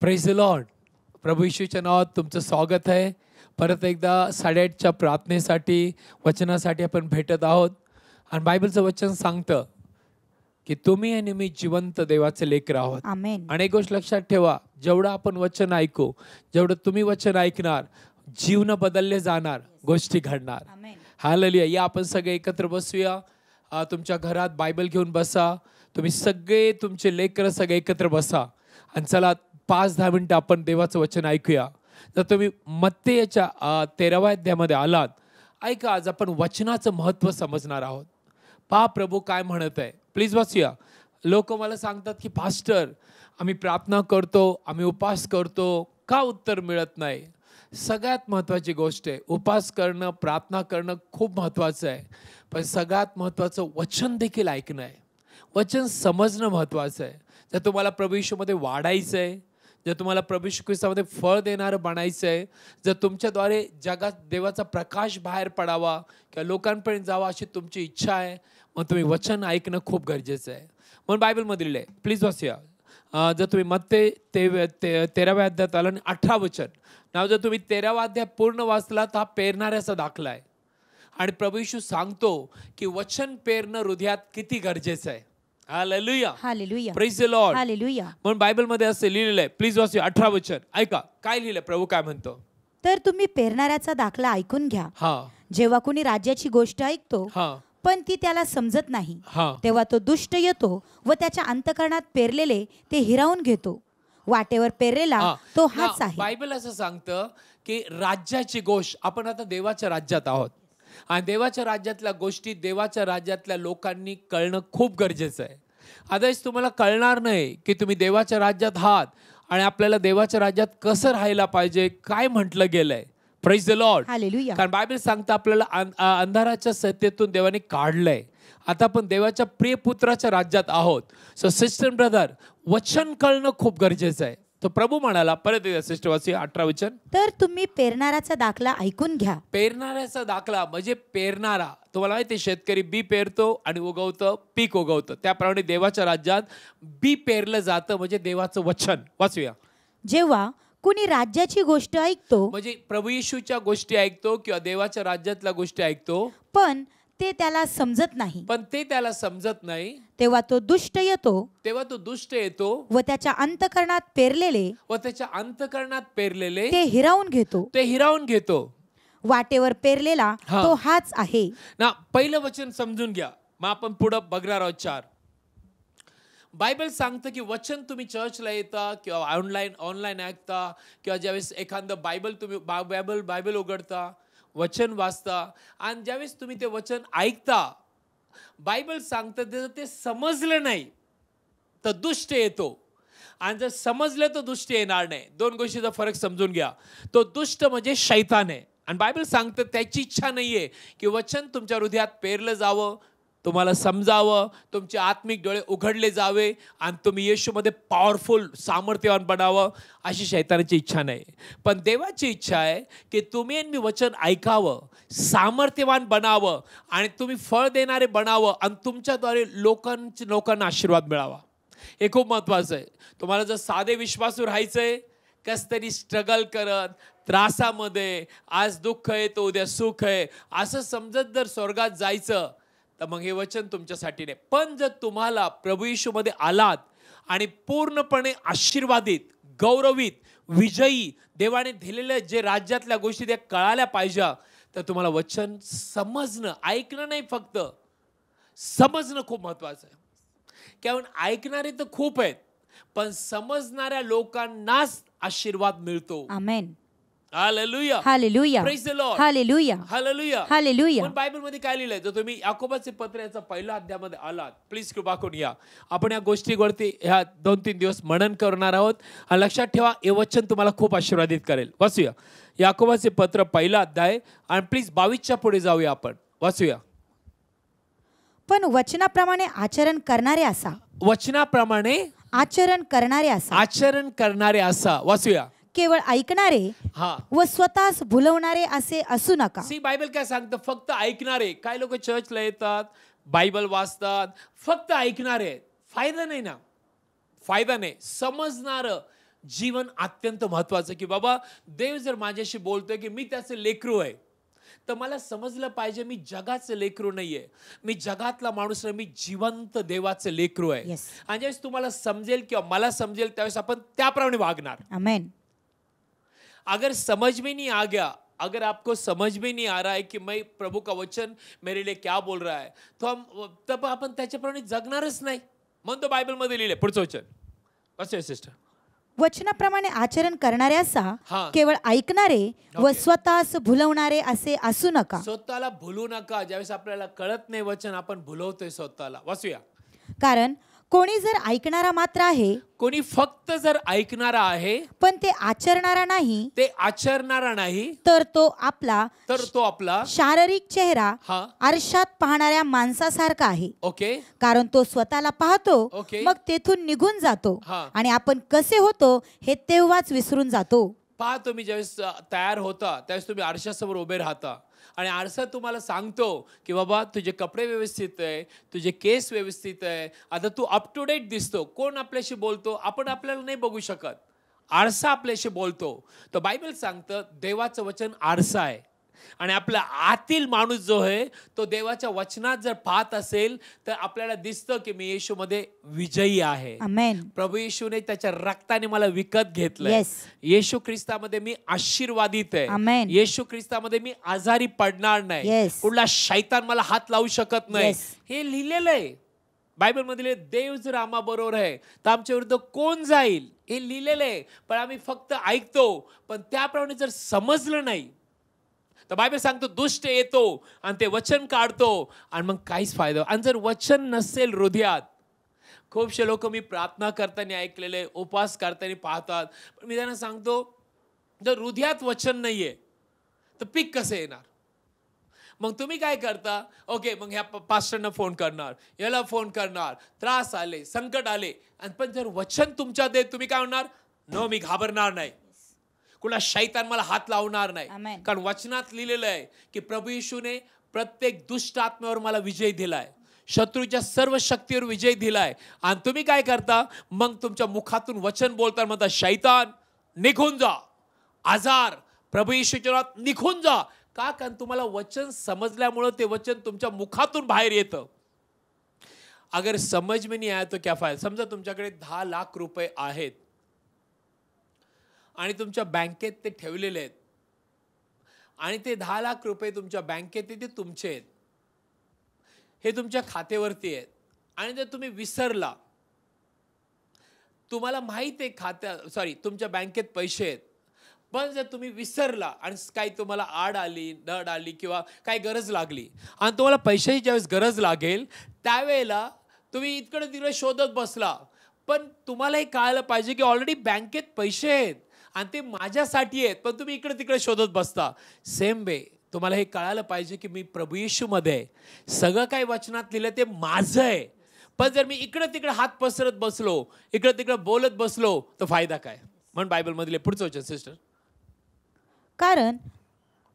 praise the lord प्रभू यशूच्या नावात तुमचं स्वागत आहे परत एकदा साडेआठच्या प्रार्थनेसाठी वचनासाठी आपण भेटत आहोत आणि बायबलचं वचन सांगतं की तुम्ही आणि मी जिवंत देवाचे लेकर आहोत आणि एक गोष्ट लक्षात ठेवा जेवढं आपण वचन ऐकू जेवढं तुम्ही वचन ऐकणार जीवन बदलले जाणार गोष्टी घडणार ललिया या आपण सगळे एकत्र बसूया तुमच्या घरात बायबल घेऊन बसा तुम्ही सगळे तुमचे लेकर सगळे एकत्र बसा आणि चला पाच दहा मिनटं आपण देवाचं वचन ऐकूया जर तुम्ही मत्तेच्या तेराव्या अध्यायामध्ये आलात ऐका आज आपण वचनाचं महत्त्व समजणार आहोत पा प्रभू काय म्हणत आहे प्लीज वाचूया लोक मला सांगतात की फास्टर आम्ही प्रार्थना करतो आम्ही उपास करतो का उत्तर मिळत नाही सगळ्यात महत्त्वाची गोष्ट आहे उपास करणं प्रार्थना करणं खूप महत्त्वाचं आहे पण सगळ्यात महत्त्वाचं वचन देखील ऐकणं आहे वचन समजणं महत्त्वाचं आहे जर तुम्हाला प्रभू यशूमध्ये वाढायचं आहे जर तुम्हाला प्रभू ख्रिस्तामध्ये फळ देणारं बनायचं आहे जर तुमच्याद्वारे जगात देवाचा प्रकाश बाहेर पडावा किंवा लोकांपर्यंत जावा अशी तुमची इच्छा आहे मग तुम्ही वचन ऐकणं खूप गरजेचं आहे म्हणून बायबलमध्ये लिहिलं आहे प्लीज वाचूया जर तुम्ही मत्ते ते, ते तेराव्या अध्यात आलं आणि अठरा वचन नाव जर तुम्ही तेरावा अध्याय पूर्ण वाचला तर हा पेरणाऱ्याचा दाखला आहे आणि प्रभू येशू सांगतो की वचन पेरणं हृदयात किती गरजेचं आहे hallelujah hallelujah praise the lord hallelujah म्हणून बायबल मध्ये असं लिहिलेलं प्लीज वाच अठरा वचन ऐका काय लिहिलंय प्रभू काय म्हणतो तर तुम्ही पेरणाऱ्याचा दाखला ऐकून घ्या हा जेव्हा कोणी राज्याची गोष्ट ऐकतो हा पण ती त्याला समजत नाही तेव्हा तो दुष्ट येतो व त्याच्या अंतकरणात पेरलेले ते हिरावून घेतो वाटेवर पेरलेला तो हाच आहे बायबल असं सांगतं की राज्याची गोष्ट आपण आता देवाच्या राज्यात आहोत आणि देवाच्या राज्यातल्या गोष्टी देवाच्या राज्यातल्या लोकांनी कळणं खूप गरजेचं आहे आदेश तुम्हाला कळणार नाही की तुम्ही देवाच्या राज्यात आहात आणि आपल्याला देवाच्या राज्यात कसं राहायला पाहिजे काय म्हटलं गेलंय प्रेज द लॉर्ड कारण बायबल सांगतं आपल्याला अंधाराच्या सत्तेतून देवाने काढलंय आता आपण देवाच्या प्रिय पुत्राच्या राज्यात आहोत सो सिस्टर ब्रदर वचन कळणं खूप गरजेचं आहे तो प्रभू म्हणाला परत वाचूया अठरा वचन तर तुम्ही पेरणाऱ्याचा दाखला ऐकून घ्या पेरणाऱ्याचा दाखला म्हणजे पेरणारा तुम्हाला माहिती शेतकरी बी पेरतो आणि उगवतं पीक उगवतं त्याप्रमाणे देवाच्या राज्यात बी पेरलं जातं म्हणजे देवाचं वचन वाचूया जेव्हा कुणी राज्याची गोष्ट ऐकतो म्हणजे प्रभू येशूच्या गोष्टी ऐकतो किंवा देवाच्या राज्यातल्या गोष्टी ऐकतो पण ते त्याला समजत नाही पण ते त्याला समजत नाही तेव्हा तो दुष्ट येतो तेव्हा तो दुष्ट येतो व त्याच्या अंतकरणात पेरलेले व त्याच्या अंतकरणात पेरलेले ते हिरावून घेतो ते हिरावून घेतो वाटेवर पेरलेला तो हाच आहे ना पहिलं वचन समजून घ्या मग आपण पुढं बघणार आहोत चार बायबल सांगतं की वचन तुम्ही चर्चला येता किंवा ऑनलाईन ऑनलाईन ऐकता किंवा ज्यावेळेस एखादं बायबल तुम्ही बायबल बायबल उघडता वचन वाचता आणि ज्यावेळेस तुम्ही ते वचन ऐकता बायबल सांगतं जर ते समजलं नाही तर दुष्ट येतो आणि जर समजलं तर दुष्ट येणार नाही दोन गोष्टीचा फरक समजून घ्या तो दुष्ट म्हणजे शैतान आहे आणि बायबल सांगतं त्याची इच्छा नाही आहे की वचन तुमच्या हृदयात पेरलं जावं तुम्हाला समजावं तुमचे आत्मिक डोळे उघडले जावे आणि तुम्ही येशूमध्ये पॉवरफुल सामर्थ्यवान बनावं अशी शैतानाची इच्छा नाही पण देवाची इच्छा आहे की तुम्ही मी वचन ऐकावं सामर्थ्यवान बनावं आणि तुम्ही फळ देणारे बनावं आणि तुमच्याद्वारे लोकांचे लोकांना आशीर्वाद मिळावा हे खूप महत्त्वाचं आहे तुम्हाला जर साधे विश्वासू राहायचं आहे कस तरी स्ट्रगल करत त्रासामध्ये आज दुःख आहे तो उद्या सुख आहे असं समजत जर स्वर्गात जायचं तर मग हे वचन तुमच्यासाठी नाही पण जर तुम्हाला प्रभू येशूमध्ये आलात आणि पूर्णपणे आशीर्वादित गौरवित विजयी देवाने दिलेल्या जे राज्यातल्या गोष्टी त्या कळाल्या पाहिजे तर तुम्हाला वचन समजणं ऐकणं नाही फक्त समजणं खूप महत्त्वाचं आहे कारण ऐकणारे तर खूप आहेत पण समजणाऱ्या लोकांनाच आशीर्वाद मिळतो amen hallelujah hallelujah praise the lord hallelujah hallelujah hallelujah पण बायबल मध्ये काय लिहिलंय जर तुम्ही याकोबाचे पत्र याचा पहिला अध्यायामध्ये आलात प्लीज कृपा करून या आपण या गोष्टीवरती ह्या दोन तीन दिवस मनन करणार आहोत लक्षात ठेवा हे वचन तुम्हाला खूप आशीर्वादित करेल वाचूया याकोबाचे पत्र पहिला अध्याय आणि प्लीज बावीसच्या पुढे जाऊया आपण वाचूया पण वचनाप्रमाणे आचरण करणारे असा वचनाप्रमाणे आचरण करणारे असा आचरण करणारे असा वाचूया केवळ ऐकणारे हा व स्वतःच भुलवणारे असे असू नका सी बायबल काय सांगतं फक्त ऐकणारे काय लोक चर्चला येतात बायबल वाचतात फक्त ऐकणारे फायदा नाही ना फायदा नाही समजणार जीवन अत्यंत महत्त्वाचं की बाबा देव जर माझ्याशी बोलतोय की मी त्याचे लेकरू आहे तर मला समजलं पाहिजे मी जगाचं लेकरू नाहीये मी जगातला माणूस नाही मी जिवंत देवाचं लेकरू आहे आणि ज्यावेळेस तुम्हाला समजेल किंवा मला समजेल त्यावेळेस आपण त्याप्रमाणे वागणार अगर समझ में नहीं आ गया अगर आपको समझ में नहीं आ रहा है कि मैं प्रभु का वचन मेरे लिए क्या बोल रहा है तो हम तब आपण त्याच्याप्रमाणे जगणारच नाही म्हणून तो बायबलमध्ये लिहिले पुढचं वचन कसे सिस्टर वचनाप्रमाणे आचरण करणाऱ्यासा केवळ ऐकणारे व स्वतःस भुलवणारे असे असू नका स्वतःला भुलू नका ज्यावेळेस आपल्याला कळत नाही वचन आपण भुलवतोय स्वतःला वाचूया कारण कोणी जर ऐकणारा मात्र आहे कोणी फक्त जर ऐकणारा आहे पण ते आचरणारा नाही ते आचरणारा नाही तर तो आपला तर तो आपला शारीरिक चेहरा आरशात पाहणाऱ्या माणसासारखा आहे ओके कारण तो स्वतःला पाहतो ओके मग तेथून निघून जातो आणि आपण कसे होतो हे तेव्हाच विसरून जातो पहा तुम्ही ज्यावेळेस तयार होता त्यावेळेस तुम्ही आरशासमोर उभे राहता आणि आरसा तुम्हाला सांगतो की बाबा तुझे कपडे व्यवस्थित आहे तुझे केस व्यवस्थित आहे आता तू अप टू डेट दिसतो कोण आपल्याशी बोलतो आपण आपल्याला नाही बघू शकत आरसा आपल्याशी बोलतो तर बायबल सांगतं देवाचं वचन आरसा आहे आणि आपला आतील माणूस जो आहे तो देवाच्या वचनात जर पाहत असेल तर आपल्याला दिसतं की मी येशूमध्ये विजयी आहे प्रभू येशूने त्याच्या रक्ताने मला विकत घेतलं येशू ख्रिस्तामध्ये मी आशीर्वादित आहे येशू ख्रिस्तामध्ये मी आजारी पडणार नाही कुठला शैतान मला हात लावू शकत नाही हे लिहिलेलं आहे बायबल मधील देव जर आम्हा बरोबर आहे तर आमच्या विरुद्ध कोण जाईल हे लिहिलेलं आहे पण आम्ही फक्त ऐकतो पण त्याप्रमाणे जर समजलं नाही तर बायबल सांगतो दुष्ट येतो आणि ते वचन काढतो आणि मग काहीच फायदा आणि जर वचन नसेल हृदयात खूपसे लोक मी प्रार्थना करताना ऐकलेले उपवास करताना पाहतात पण मी त्यांना सांगतो जर हृदयात वचन नाही आहे तर पीक कसं येणार मग तुम्ही काय करता ओके मग ह्या पास्टरना फोन करणार याला फोन करणार त्रास आले संकट आले आणि पण जर वचन तुमच्यात तुम्ही काय होणार न मी घाबरणार नाही कुठला शैतान मला हात लावणार नाही कारण वचनात लिहिलेलं आहे की प्रभू येशूने प्रत्येक दुष्ट आत्म्यावर मला विजय दिलाय शत्रूच्या सर्व शक्तीवर विजय दिलाय आणि तुम्ही काय करता मग तुमच्या मुखातून वचन बोलताना म्हणता शैतान निघून जा आजार प्रभू येशूचरात निघून जा का कारण तुम्हाला वचन समजल्यामुळं ते वचन तुमच्या मुखातून बाहेर येतं अगर समज में नाही आया तो क्या फायदा समजा तुमच्याकडे दहा लाख रुपये आहेत आणि तुमच्या बँकेत ते ठेवलेले आहेत आणि ते दहा लाख रुपये तुमच्या बँकेत ते तुमचे आहेत हे तुमच्या खात्यावरती आहेत आणि जर तुम्ही विसरला तुम्हाला माहीत आहे खात्या सॉरी तुमच्या बँकेत पैसे आहेत पण जर तुम्ही विसरला आणि काही तुम्हाला आड आली नड आली किंवा काही गरज लागली आणि तुम्हाला पैशाची ज्यावेळेस गरज लागेल त्यावेळेला तुम्ही इकडे तिकडे शोधत बसला पण तुम्हालाही हे कळायला पाहिजे की ऑलरेडी बँकेत पैसे आहेत आणि ते माझ्यासाठी आहेत पण तुम्ही इकडे तिकडे शोधत बसता सेम वे तुम्हाला हे कळालं पाहिजे की मी प्रभू मध्ये सगळं काही वचनात लिहिलं ते माझं आहे पण जर मी इकडं तिकडे हात पसरत बसलो इकडे तिकडे बोलत बसलो तर फायदा काय म्हणून बायबलमधले पुढचं वचन सिस्टर कारण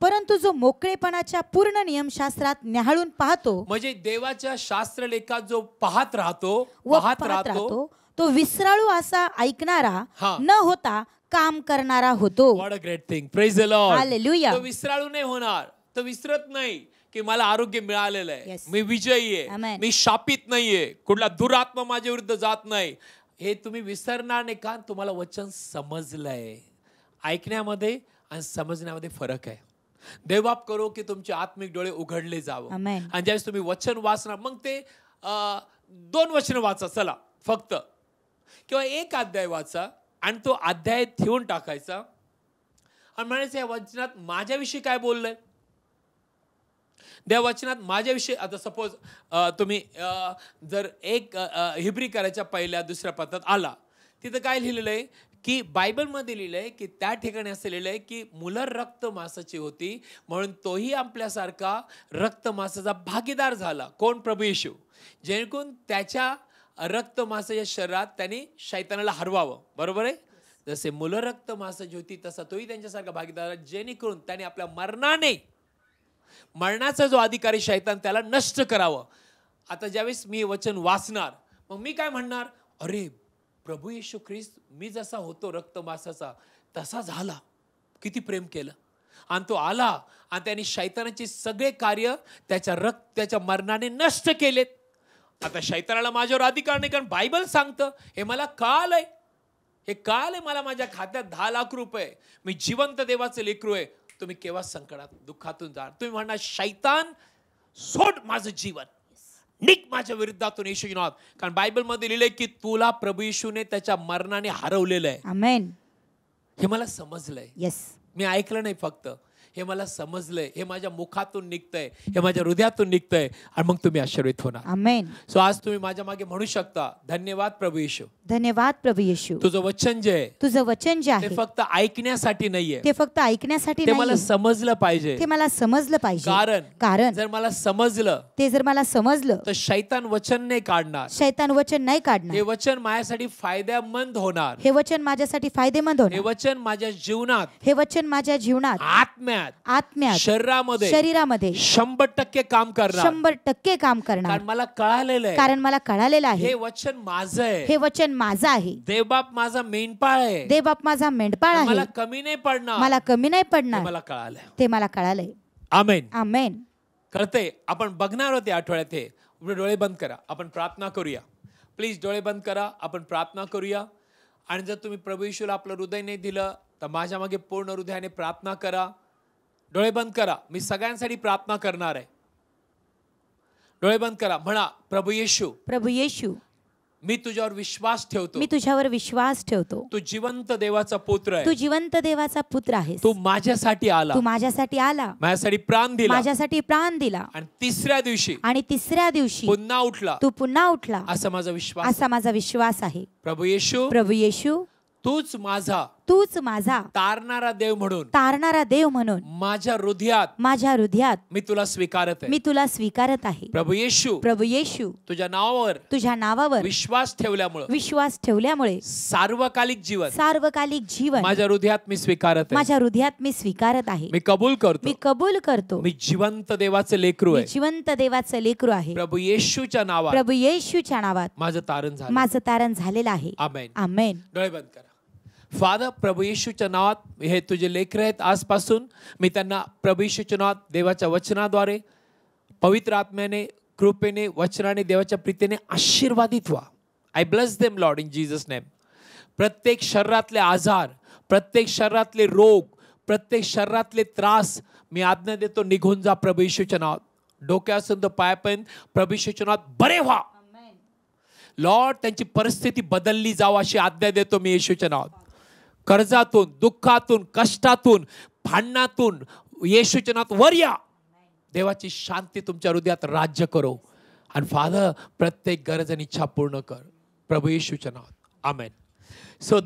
परंतु जो मोकळेपणाच्या पूर्ण नियमशास्त्रात न्याहाळून पाहतो म्हणजे देवाच्या शास्त्रलेखात जो पाहत राहतो पाहत राहतो तो विसराळू असा ऐकणारा न होता काम करणारा होतो ग्रेट थिंग प्रेज तो विसराळू नाही होणार तो विसरत नाही की मला आरोग्य मिळालेलं आहे मी विजयी आहे मी शापित नाहीये कुठला दुरात्मा माझ्या विरुद्ध जात नाही हे तुम्ही विसरणार नाही का तुम्हाला वचन समजलंय ऐकण्यामध्ये आणि समजण्यामध्ये फरक आहे देवाप करो की तुमचे आत्मिक डोळे उघडले जावं आणि ज्यावेळेस तुम्ही वचन वाचणार मग ते दोन वचन वाचा चला फक्त किंवा एक अध्याय वाचा आणि तो अध्याय ठेवून टाकायचा आणि म्हणायचं या वचनात माझ्याविषयी काय बोललं आहे त्या वचनात माझ्याविषयी आता सपोज तुम्ही जर एक हिब्री करायच्या पहिल्या दुसऱ्या पत्रात आला तिथं काय लिहिलेलं आहे की बायबलमध्ये लिहिलं आहे की त्या ठिकाणी असं लिहिलं आहे की मुलं रक्त मासाची होती म्हणून तोही आपल्यासारखा रक्त मासाचा भागीदार झाला कोण प्रभू येशू जेणेकरून त्याच्या रक्त मास या शरीरात त्यांनी शैतानाला हरवावं बरोबर आहे जसे मुलं रक्त मास ज्योती तसा तोही त्यांच्यासारखा भागीदार जेणेकरून त्याने आपल्या मरणाने मरणाचा जो अधिकारी शैतान त्याला नष्ट करावं आता ज्यावेळेस मी वचन वाचणार मग मी काय म्हणणार अरे प्रभू येशू ख्रिस्त मी जसा होतो रक्तमासाचा तसा झाला किती प्रेम केलं आणि तो आला आणि त्याने शैतानाचे सगळे कार्य त्याच्या रक्त त्याच्या मरणाने नष्ट केलेत आता शैतानाला माझ्यावर अधिकार नाही कारण बायबल सांगतं हे मला काल आहे हे काल आहे मला माझ्या खात्यात दहा लाख रुपये मी जिवंत देवाचे लेकरू आहे तुम्ही केव्हा संकटात दुःखातून जा तुम्ही म्हणणार शैतान सोड माझं जीवन निक माझ्या विरुद्धातून येशू नाव कारण मध्ये लिहिले की तुला प्रभू येशूने त्याच्या मरणाने हरवलेलं आहे हे मला समजलंय मी ऐकलं नाही फक्त हे मला समजलंय हे माझ्या मुखातून निघतंय हे माझ्या हृदयातून निघतंय आणि मग तुम्ही आश्चर्यित होणार सो आज तुम्ही माझ्या मागे म्हणू शकता धन्यवाद प्रभू येशू धन्यवाद प्रभू येशू तुझं वचन जे आहे तुझं वचन जे आहे फक्त ऐकण्यासाठी नाहीये ते फक्त ऐकण्यासाठी मला समजलं पाहिजे ते मला समजलं पाहिजे कारण कारण जर मला समजलं ते जर मला समजलं तर शैतान वचन नाही काढणार शैतान वचन नाही काढणार हे वचन माझ्यासाठी फायद्यामंद होणार हे वचन माझ्यासाठी फायदेमंद होणार हे वचन माझ्या जीवनात हे वचन माझ्या जीवनात आत्म्या आत्म्यात आत्म्यात शरीरामध्ये शरीरामध्ये शंभर टक्के काम करणार शंभर टक्के काम करणार कारण मला कळालेलं आहे कारण मला कळालेलं आहे हे वचन माझं आहे हे वचन माझं आहे देवबाप माझा मेंढपाळ आहे देवबाप माझा मेंढपाळ आहे मला कमी नाही पडणार मला कमी नाही पडणार मला कळालं ते मला कळालंय आमेन आमेन कळते आपण बघणार होते आठवड्यात हे डोळे बंद करा आपण प्रार्थना करूया प्लीज डोळे बंद करा आपण प्रार्थना करूया आणि जर तुम्ही प्रभू येशूला आपलं हृदय नाही दिलं तर माझ्या मागे पूर्ण हृदयाने प्रार्थना करा डोळे बंद करा मी सगळ्यांसाठी प्रार्थना करणार आहे डोळे बंद करा म्हणा प्रभू येशू प्रभू येशू मी तुझ्यावर विश्वास ठेवतो मी तुझ्यावर विश्वास ठेवतो तू जिवंत देवाचा पुत्र आहे तू जिवंत देवाचा पुत्र आहेस तू माझ्यासाठी आला तू माझ्यासाठी आला माझ्यासाठी प्राण दिला माझ्यासाठी प्राण दिला आणि तिसऱ्या दिवशी आणि तिसऱ्या दिवशी पुन्हा उठला तू पुन्हा उठला असा माझा विश्वास असा माझा विश्वास आहे प्रभू येशू प्रभू येशू तूच माझा तूच माझा तारणारा देव म्हणून तारणारा देव म्हणून माझ्या हृदयात माझ्या हृदयात मी तुला स्वीकारत मी तुला स्वीकारत आहे प्रभू येशू प्रभू येशू तुझ्या नावावर तुझ्या नावावर विश्वास ठेवल्यामुळे विश्वास ठेवल्यामुळे सार्वकालिक जीवन सार्वकालिक जीवन माझ्या हृदयात मी स्वीकारत माझ्या हृदयात मी स्वीकारत आहे मी कबूल करतो मी कबूल करतो मी जिवंत देवाचं लेकरू आहे जिवंत देवाचं लेकरू आहे प्रभू येशूच्या नावात प्रभू येशूच्या नावात माझं तारण झालं माझं तारण झालेलं आहे आमेन आमेन डोळे बंद करा फादर प्रभू येशूच्या नावात हे तुझे लेकर आहेत आजपासून मी त्यांना प्रभू येशूच्या देवाच्या वचनाद्वारे पवित्र आत्म्याने कृपेने वचनाने देवाच्या प्रीतीने आशीर्वादित व्हा I bless them lord in Jesus name प्रत्येक शरीरातले आजार प्रत्येक शरीरातले रोग प्रत्येक शरीरातले त्रास मी आज्ञा देतो निघून जा प्रभू येशूच्या नावात असून तर पायापर्यंत प्रभू येशूच्या बरे व्हा लॉर्ड त्यांची परिस्थिती बदलली जावं अशी आज्ञा देतो मी येशूच्या नावात कर्जातून दुःखातून कष्टातून भांडणातून येशूच्या वर या देवाची शांती तुमच्या हृदयात राज्य करो आणि फादर प्रत्येक गरज आणि इच्छा पूर्ण कर प्रभू येशूच्या आमेन सो